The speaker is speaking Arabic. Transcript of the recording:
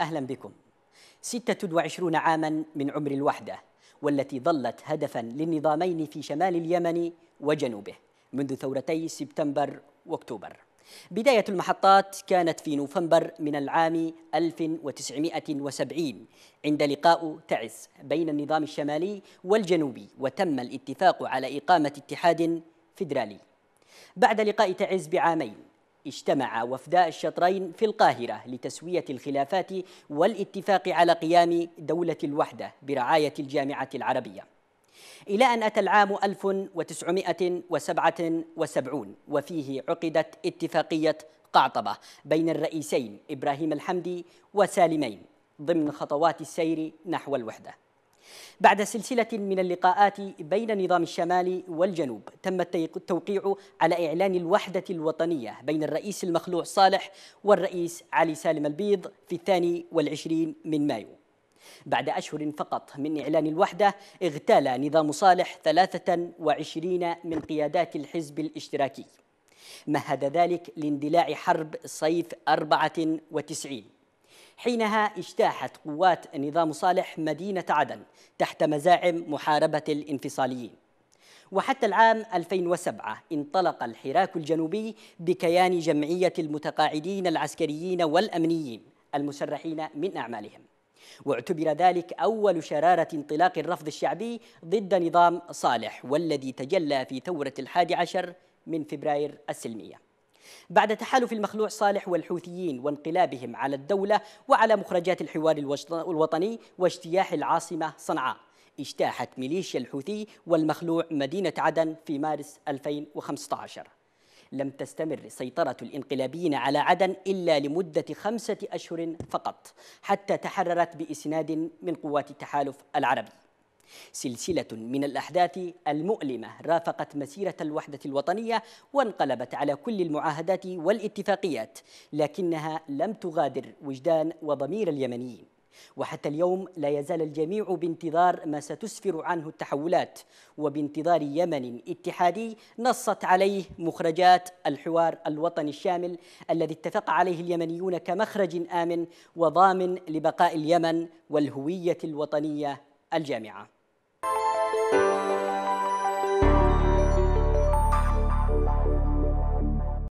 أهلا بكم 26 عاما من عمر الوحدة والتي ظلت هدفا للنظامين في شمال اليمن وجنوبه منذ ثورتي سبتمبر وأكتوبر بداية المحطات كانت في نوفمبر من العام 1970 عند لقاء تعز بين النظام الشمالي والجنوبي وتم الاتفاق على إقامة اتحاد فيدرالي بعد لقاء تعز بعامين اجتمع وفداء الشطرين في القاهرة لتسوية الخلافات والاتفاق على قيام دولة الوحدة برعاية الجامعة العربية إلى أن أتى العام 1977 وفيه عقدت اتفاقية قعطبة بين الرئيسين إبراهيم الحمدي وسالمين ضمن خطوات السير نحو الوحدة بعد سلسلة من اللقاءات بين نظام الشمال والجنوب تم التوقيع على إعلان الوحدة الوطنية بين الرئيس المخلوع صالح والرئيس علي سالم البيض في الثاني والعشرين من مايو بعد أشهر فقط من إعلان الوحدة اغتال نظام صالح 23 من قيادات الحزب الاشتراكي مهد ذلك لاندلاع حرب صيف 94 حينها اجتاحت قوات نظام صالح مدينة عدن تحت مزاعم محاربة الانفصاليين وحتى العام 2007 انطلق الحراك الجنوبي بكيان جمعية المتقاعدين العسكريين والأمنيين المسرحين من أعمالهم واعتبر ذلك أول شرارة انطلاق الرفض الشعبي ضد نظام صالح والذي تجلى في ثورة الحادي عشر من فبراير السلميه بعد تحالف المخلوع صالح والحوثيين وانقلابهم على الدولة وعلى مخرجات الحوار الوطني واجتياح العاصمة صنعاء اجتاحت ميليشيا الحوثي والمخلوع مدينة عدن في مارس 2015 لم تستمر سيطرة الانقلابيين على عدن إلا لمدة خمسة أشهر فقط حتى تحررت بإسناد من قوات التحالف العربي سلسلة من الأحداث المؤلمة رافقت مسيرة الوحدة الوطنية وانقلبت على كل المعاهدات والاتفاقيات لكنها لم تغادر وجدان وضمير اليمنيين وحتى اليوم لا يزال الجميع بانتظار ما ستسفر عنه التحولات وبانتظار يمن اتحادي نصت عليه مخرجات الحوار الوطني الشامل الذي اتفق عليه اليمنيون كمخرج آمن وضامن لبقاء اليمن والهوية الوطنية الجامعة